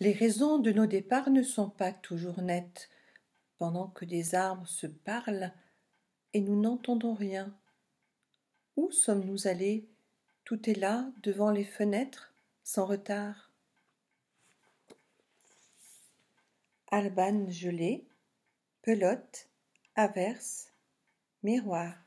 Les raisons de nos départs ne sont pas toujours nettes, pendant que des arbres se parlent et nous n'entendons rien. Où sommes-nous allés Tout est là, devant les fenêtres, sans retard. Alban gelée, pelote, averse, miroir.